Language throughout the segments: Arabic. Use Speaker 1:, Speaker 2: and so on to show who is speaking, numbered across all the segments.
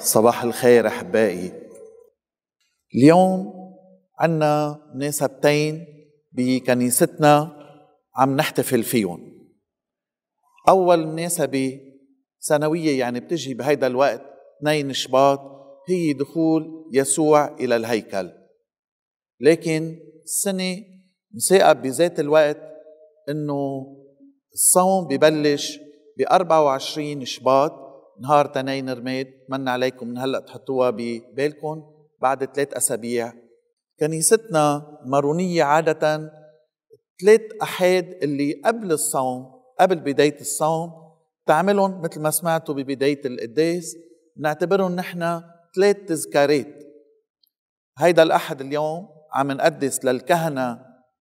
Speaker 1: صباح الخير احبائي اليوم عنا مناسبتين بكنيستنا عم نحتفل فيهم اول مناسبه سنويه يعني بتجي بهيدا الوقت 2 شباط هي دخول يسوع الى الهيكل لكن السنه مثاقب بذات الوقت انه الصوم ببلش ب 24 شباط نهار تنين رماد من عليكم من هلا تحطوها ببالكم بعد ثلاث اسابيع كنيستنا مارونيه عاده ثلاث احاد اللي قبل الصوم قبل بدايه الصوم تعملهم مثل ما سمعتوا ببدايه القداس نعتبرهم نحن ثلاث تذكارات هيدا الاحد اليوم عم نقدس للكهنه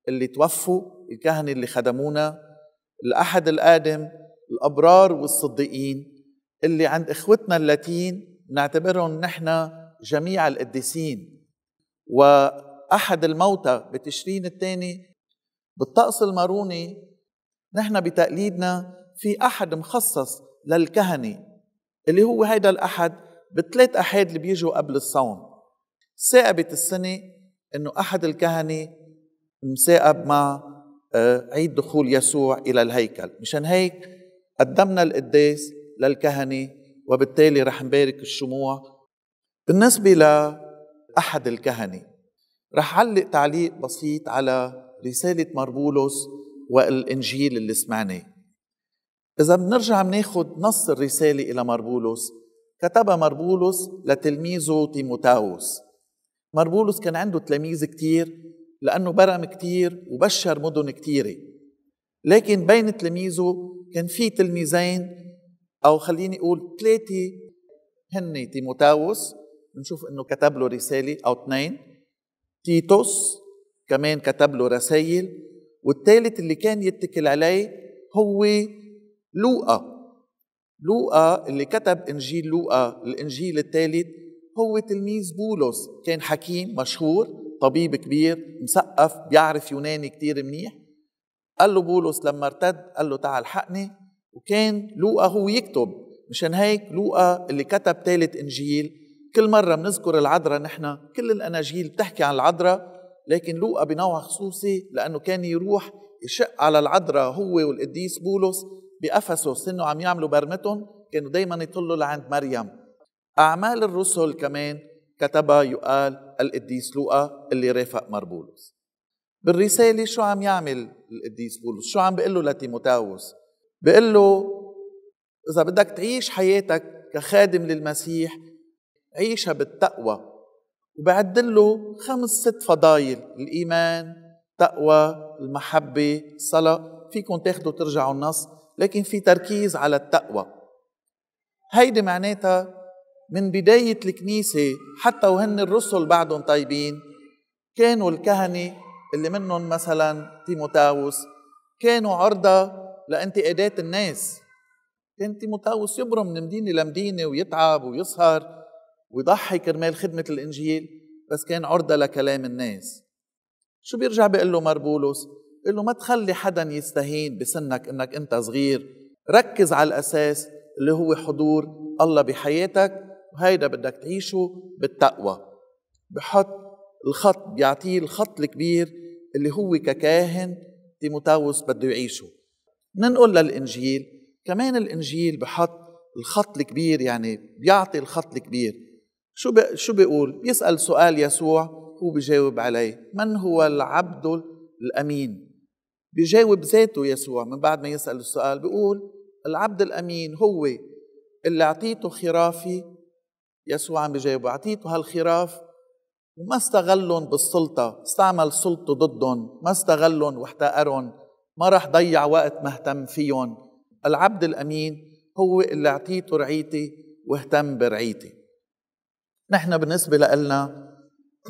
Speaker 1: اللي توفوا الكهنه اللي خدمونا الاحد القادم الابرار والصديقين اللي عند إخوتنا اللاتين نعتبرهم نحن جميع القديسين وأحد الموتى بتشرين الثاني بالطقس الماروني نحن بتقليدنا في أحد مخصص للكهنة اللي هو هيدا الأحد بالثلاث أحاد اللي بيجوا قبل الصوم ثاقبت السنة أنه أحد الكهنة مثاقب مع آه، عيد دخول يسوع إلى الهيكل مشان هيك قدمنا القداس للكهنة وبالتالي رح نبارك الشموع بالنسبة لأحد الكهنة رح علق تعليق بسيط على رسالة مربولوس والإنجيل اللي سمعناه إذا بنرجع بناخد نص الرسالة إلى مربولوس كتبها مربولوس لتلميذه تيموتاوس مربولوس كان عنده تلاميذ كتير لأنه برم كتير وبشر مدن كتيرة لكن بين تلاميذه كان في تلميذين او خليني اقول ثلاثه هن تيموتاوس بنشوف انه كتب له رساله او اثنين تيتوس كمان كتب له رسائل والثالث اللي كان يتكل عليه هو لوقا لوقا اللي كتب انجيل لوقا الانجيل الثالث هو تلميذ بولس كان حكيم مشهور طبيب كبير مثقف بيعرف يوناني كتير منيح قال له بولس لما ارتد قال له تعال حقني وكان لوقا هو يكتب مشان هيك لوقا اللي كتب ثالث انجيل كل مره بنذكر العذراء نحن كل الاناجيل بتحكي عن العذراء لكن لوقا بنوع خصوصي لانه كان يروح يشق على العذراء هو والقديس بولس بافسس انه عم يعملوا برمتهم كانوا دائما يطلوا لعند مريم اعمال الرسل كمان كتبها يقال القديس لوقا اللي رافق مربولوس بالرساله شو عم يعمل القديس بولس شو عم بيقول له لتيموتاوس بيقول له إذا بدك تعيش حياتك كخادم للمسيح عيشها بالتقوى وبعد له خمس ست فضايل الإيمان التقوى المحبة الصلاة فيكم تاخدوا ترجعوا النص لكن في تركيز على التقوى هيدي معناتها من بداية الكنيسة حتى وهن الرسل بعدهم طيبين كانوا الكهنة اللي منهم مثلا تيموتاوس كانوا عرضة لانتقادات الناس انت متهوس يبرم من مدينه لمدينه ويتعب ويسهر ويضحي كرمال خدمه الانجيل بس كان عرضه لكلام الناس شو بيرجع بيقول له مربولوس بيقول له ما تخلي حدا يستهين بسنك انك انت صغير ركز على الاساس اللي هو حضور الله بحياتك وهيدا بدك تعيشه بالتقوى بحط الخط بيعطيه الخط الكبير اللي هو ككاهن تيموتاوس بده يعيشه ننقل للإنجيل كمان الإنجيل بحط الخط الكبير يعني بيعطي الخط الكبير شو شو بيقول؟ بيسأل سؤال يسوع هو بيجاوب عليه من هو العبد الأمين؟ بيجاوب ذاته يسوع من بعد ما يسأل السؤال بيقول العبد الأمين هو اللي أعطيته خرافي يسوع عم بيجاوبه أعطيته هالخراف وما استغلهم بالسلطة استعمل سلطته ضدهم ما استغلهم واحتقرهم ما راح ضيع وقت مهتم فيهم العبد الأمين هو اللي أعطيته رعيتي واهتم برعيتي نحن بالنسبة لنا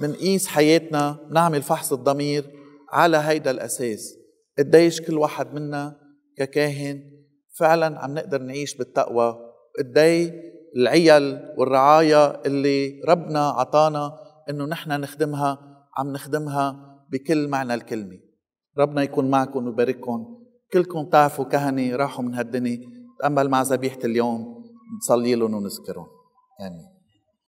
Speaker 1: بنقيس حياتنا نعمل فحص الضمير على هيدا الأساس قديش كل واحد منا ككاهن فعلا عم نقدر نعيش بالتقوى قدي العيال والرعايا اللي ربنا عطانا انه نحن نخدمها عم نخدمها بكل معنى الكلمه ربنا يكون معكم ويبارككم كلكم تعرفوا كهنة راحوا من هالدنيا تأمل مع ذبيحة اليوم نصلي لهم ونذكرهم آمين